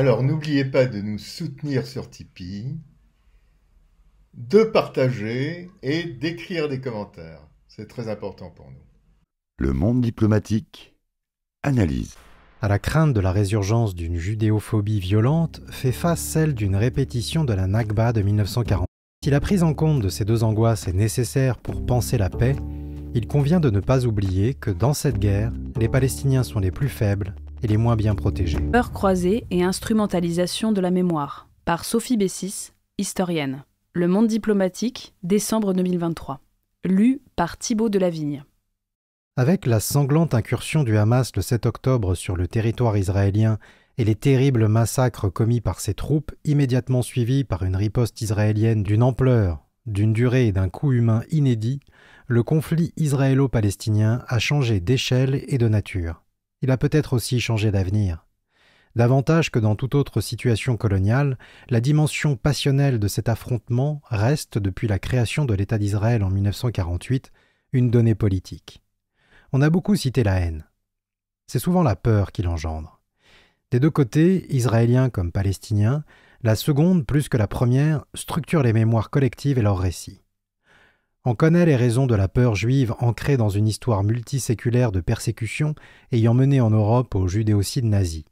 Alors n'oubliez pas de nous soutenir sur Tipeee, de partager et d'écrire des commentaires. C'est très important pour nous. Le monde diplomatique analyse. À la crainte de la résurgence d'une judéophobie violente fait face celle d'une répétition de la Nakba de 1940. Si la prise en compte de ces deux angoisses est nécessaire pour penser la paix, il convient de ne pas oublier que dans cette guerre, les Palestiniens sont les plus faibles et les moins bien protégés. Peur croisée et instrumentalisation de la mémoire, par Sophie Bessis, historienne. Le Monde diplomatique, décembre 2023. Lu par Thibaut Delavigne. Avec la sanglante incursion du Hamas le 7 octobre sur le territoire israélien et les terribles massacres commis par ses troupes, immédiatement suivis par une riposte israélienne d'une ampleur, d'une durée et d'un coût humain inédit, le conflit israélo-palestinien a changé d'échelle et de nature il a peut-être aussi changé d'avenir. Davantage que dans toute autre situation coloniale, la dimension passionnelle de cet affrontement reste, depuis la création de l'État d'Israël en 1948, une donnée politique. On a beaucoup cité la haine. C'est souvent la peur qui l'engendre. Des deux côtés, israéliens comme palestiniens, la seconde, plus que la première, structure les mémoires collectives et leurs récits. On connaît les raisons de la peur juive ancrée dans une histoire multiséculaire de persécution ayant mené en Europe au judéocide nazi.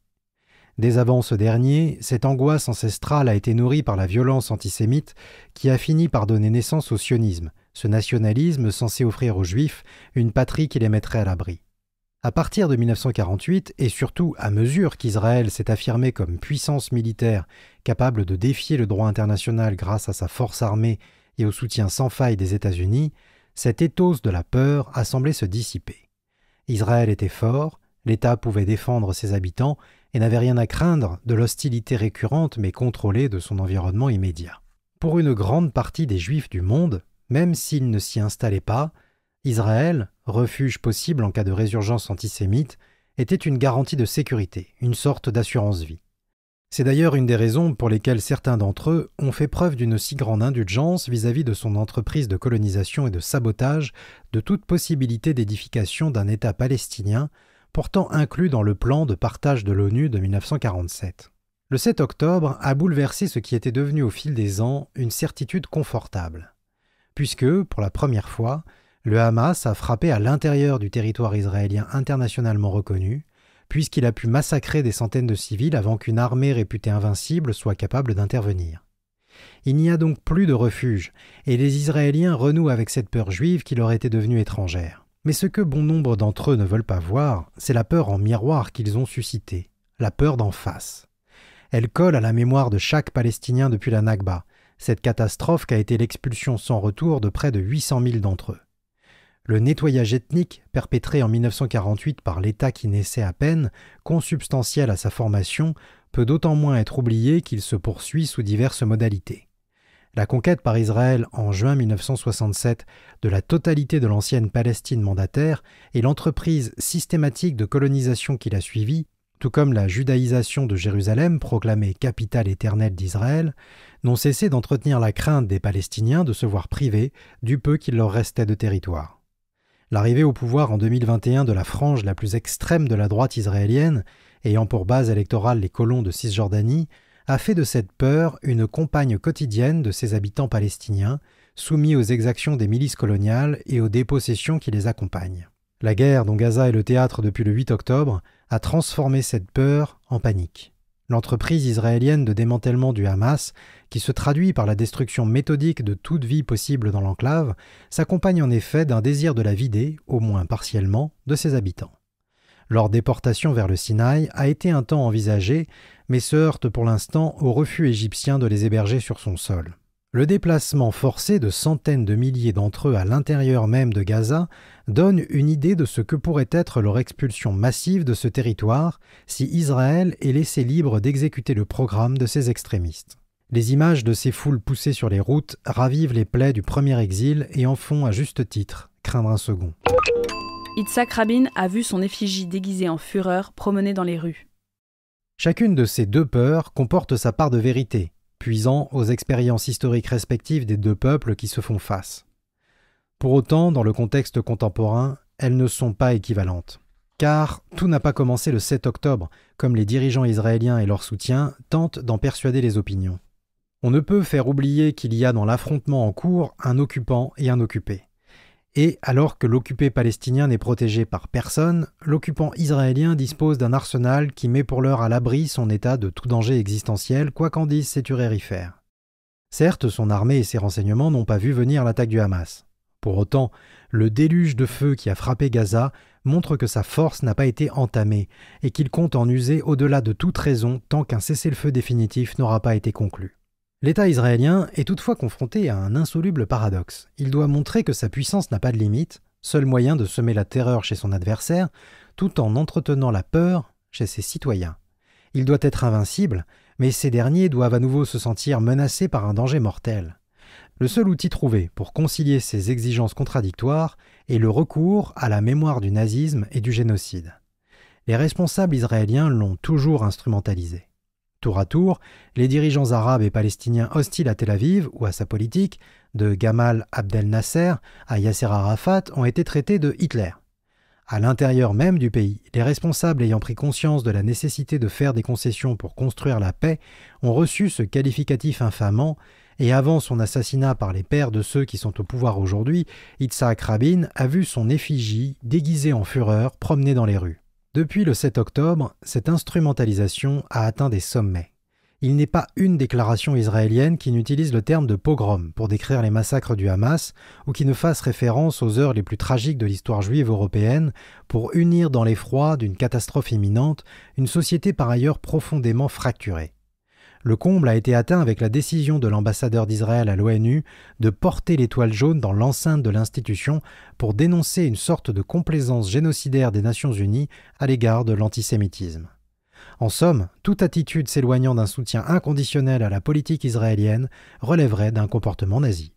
Dès avant ce dernier, cette angoisse ancestrale a été nourrie par la violence antisémite qui a fini par donner naissance au sionisme, ce nationalisme censé offrir aux Juifs une patrie qui les mettrait à l'abri. À partir de 1948, et surtout à mesure qu'Israël s'est affirmé comme puissance militaire capable de défier le droit international grâce à sa force armée et au soutien sans faille des États-Unis, cet éthos de la peur a semblé se dissiper. Israël était fort, l'État pouvait défendre ses habitants et n'avait rien à craindre de l'hostilité récurrente mais contrôlée de son environnement immédiat. Pour une grande partie des Juifs du monde, même s'ils ne s'y installaient pas, Israël, refuge possible en cas de résurgence antisémite, était une garantie de sécurité, une sorte d'assurance vie. C'est d'ailleurs une des raisons pour lesquelles certains d'entre eux ont fait preuve d'une si grande indulgence vis-à-vis de son entreprise de colonisation et de sabotage de toute possibilité d'édification d'un État palestinien, pourtant inclus dans le plan de partage de l'ONU de 1947. Le 7 octobre a bouleversé ce qui était devenu au fil des ans une certitude confortable, puisque, pour la première fois, le Hamas a frappé à l'intérieur du territoire israélien internationalement reconnu, puisqu'il a pu massacrer des centaines de civils avant qu'une armée réputée invincible soit capable d'intervenir. Il n'y a donc plus de refuge, et les Israéliens renouent avec cette peur juive qui leur était devenue étrangère. Mais ce que bon nombre d'entre eux ne veulent pas voir, c'est la peur en miroir qu'ils ont suscitée, la peur d'en face. Elle colle à la mémoire de chaque Palestinien depuis la Nakba, cette catastrophe qu'a été l'expulsion sans retour de près de 800 000 d'entre eux. Le nettoyage ethnique, perpétré en 1948 par l'État qui naissait à peine, consubstantiel à sa formation, peut d'autant moins être oublié qu'il se poursuit sous diverses modalités. La conquête par Israël en juin 1967 de la totalité de l'ancienne Palestine mandataire et l'entreprise systématique de colonisation qui l'a suivie, tout comme la judaïsation de Jérusalem proclamée capitale éternelle d'Israël, n'ont cessé d'entretenir la crainte des Palestiniens de se voir privés du peu qu'il leur restait de territoire. L'arrivée au pouvoir en 2021 de la frange la plus extrême de la droite israélienne, ayant pour base électorale les colons de Cisjordanie, a fait de cette peur une compagne quotidienne de ses habitants palestiniens, soumis aux exactions des milices coloniales et aux dépossessions qui les accompagnent. La guerre dont Gaza est le théâtre depuis le 8 octobre a transformé cette peur en panique l'entreprise israélienne de démantèlement du Hamas, qui se traduit par la destruction méthodique de toute vie possible dans l'enclave, s'accompagne en effet d'un désir de la vider, au moins partiellement, de ses habitants. Leur déportation vers le Sinaï a été un temps envisagée, mais se heurte pour l'instant au refus égyptien de les héberger sur son sol. Le déplacement forcé de centaines de milliers d'entre eux à l'intérieur même de Gaza donne une idée de ce que pourrait être leur expulsion massive de ce territoire si Israël est laissé libre d'exécuter le programme de ses extrémistes. Les images de ces foules poussées sur les routes ravivent les plaies du premier exil et en font, à juste titre, craindre un second. Itzhak Rabin a vu son effigie déguisée en fureur promener dans les rues. Chacune de ces deux peurs comporte sa part de vérité, puisant aux expériences historiques respectives des deux peuples qui se font face. Pour autant, dans le contexte contemporain, elles ne sont pas équivalentes. Car tout n'a pas commencé le 7 octobre, comme les dirigeants israéliens et leur soutien tentent d'en persuader les opinions. On ne peut faire oublier qu'il y a dans l'affrontement en cours un occupant et un occupé. Et alors que l'occupé palestinien n'est protégé par personne, l'occupant israélien dispose d'un arsenal qui met pour l'heure à l'abri son état de tout danger existentiel, quoi qu'en disent ses turérifères. Certes, son armée et ses renseignements n'ont pas vu venir l'attaque du Hamas. Pour autant, le déluge de feu qui a frappé Gaza montre que sa force n'a pas été entamée et qu'il compte en user au-delà de toute raison tant qu'un cessez-le-feu définitif n'aura pas été conclu. L'État israélien est toutefois confronté à un insoluble paradoxe. Il doit montrer que sa puissance n'a pas de limite, seul moyen de semer la terreur chez son adversaire, tout en entretenant la peur chez ses citoyens. Il doit être invincible, mais ces derniers doivent à nouveau se sentir menacés par un danger mortel. Le seul outil trouvé pour concilier ces exigences contradictoires est le recours à la mémoire du nazisme et du génocide. Les responsables israéliens l'ont toujours instrumentalisé. Tour à tour, les dirigeants arabes et palestiniens hostiles à Tel Aviv ou à sa politique, de Gamal Abdel Nasser à Yasser Arafat, ont été traités de Hitler. À l'intérieur même du pays, les responsables ayant pris conscience de la nécessité de faire des concessions pour construire la paix ont reçu ce qualificatif infamant, et avant son assassinat par les pères de ceux qui sont au pouvoir aujourd'hui, Itzhak Rabin a vu son effigie, déguisée en fureur, promener dans les rues. Depuis le 7 octobre, cette instrumentalisation a atteint des sommets. Il n'est pas une déclaration israélienne qui n'utilise le terme de pogrom pour décrire les massacres du Hamas ou qui ne fasse référence aux heures les plus tragiques de l'histoire juive européenne pour unir dans l'effroi d'une catastrophe imminente une société par ailleurs profondément fracturée. Le comble a été atteint avec la décision de l'ambassadeur d'Israël à l'ONU de porter l'étoile jaune dans l'enceinte de l'institution pour dénoncer une sorte de complaisance génocidaire des Nations Unies à l'égard de l'antisémitisme. En somme, toute attitude s'éloignant d'un soutien inconditionnel à la politique israélienne relèverait d'un comportement nazi.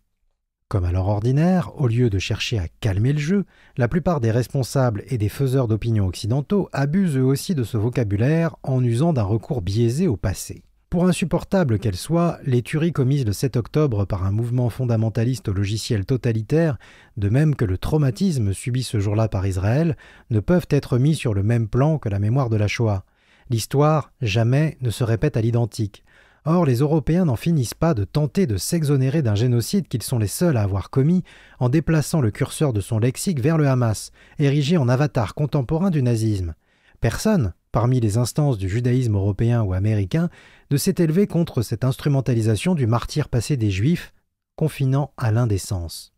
Comme à l'heure ordinaire, au lieu de chercher à calmer le jeu, la plupart des responsables et des faiseurs d'opinion occidentaux abusent eux aussi de ce vocabulaire en usant d'un recours biaisé au passé. Pour insupportables qu'elles soient, les tueries commises le 7 octobre par un mouvement fondamentaliste au logiciel totalitaire, de même que le traumatisme subi ce jour-là par Israël, ne peuvent être mis sur le même plan que la mémoire de la Shoah. L'histoire, jamais, ne se répète à l'identique. Or, les Européens n'en finissent pas de tenter de s'exonérer d'un génocide qu'ils sont les seuls à avoir commis en déplaçant le curseur de son lexique vers le Hamas, érigé en avatar contemporain du nazisme. Personne, parmi les instances du judaïsme européen ou américain, de élevé contre cette instrumentalisation du martyr passé des Juifs, confinant à l'indécence.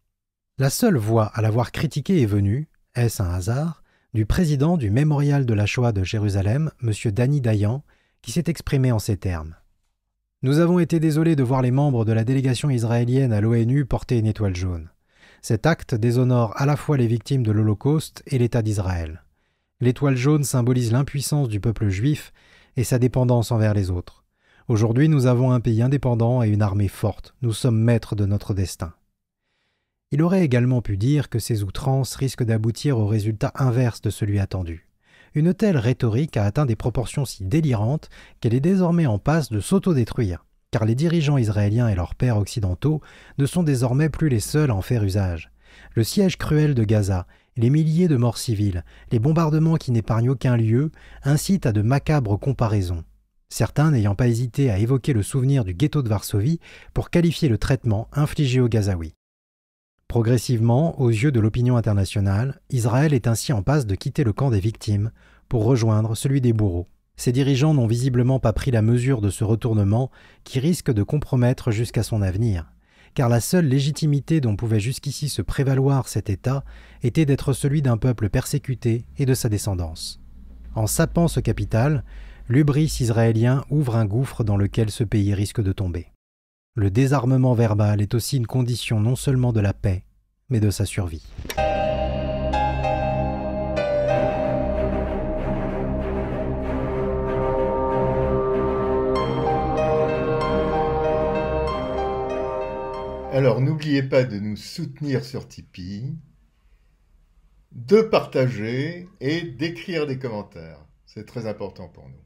La seule voix à l'avoir critiqué est venue, est-ce un hasard, du président du Mémorial de la Shoah de Jérusalem, M. Dany Dayan, qui s'est exprimé en ces termes. Nous avons été désolés de voir les membres de la délégation israélienne à l'ONU porter une étoile jaune. Cet acte déshonore à la fois les victimes de l'Holocauste et l'État d'Israël. L'étoile jaune symbolise l'impuissance du peuple juif et sa dépendance envers les autres. Aujourd'hui, nous avons un pays indépendant et une armée forte. Nous sommes maîtres de notre destin. Il aurait également pu dire que ces outrances risquent d'aboutir au résultat inverse de celui attendu. Une telle rhétorique a atteint des proportions si délirantes qu'elle est désormais en passe de s'autodétruire, car les dirigeants israéliens et leurs pères occidentaux ne sont désormais plus les seuls à en faire usage. Le siège cruel de Gaza, les milliers de morts civiles, les bombardements qui n'épargnent aucun lieu, incitent à de macabres comparaisons certains n'ayant pas hésité à évoquer le souvenir du ghetto de Varsovie pour qualifier le traitement infligé aux Gazaouis. Progressivement, aux yeux de l'opinion internationale, Israël est ainsi en passe de quitter le camp des victimes pour rejoindre celui des bourreaux. Ses dirigeants n'ont visiblement pas pris la mesure de ce retournement qui risque de compromettre jusqu'à son avenir, car la seule légitimité dont pouvait jusqu'ici se prévaloir cet État était d'être celui d'un peuple persécuté et de sa descendance. En sapant ce capital, l'ubris israélien ouvre un gouffre dans lequel ce pays risque de tomber. Le désarmement verbal est aussi une condition non seulement de la paix, mais de sa survie. Alors n'oubliez pas de nous soutenir sur Tipeee, de partager et d'écrire des commentaires. C'est très important pour nous.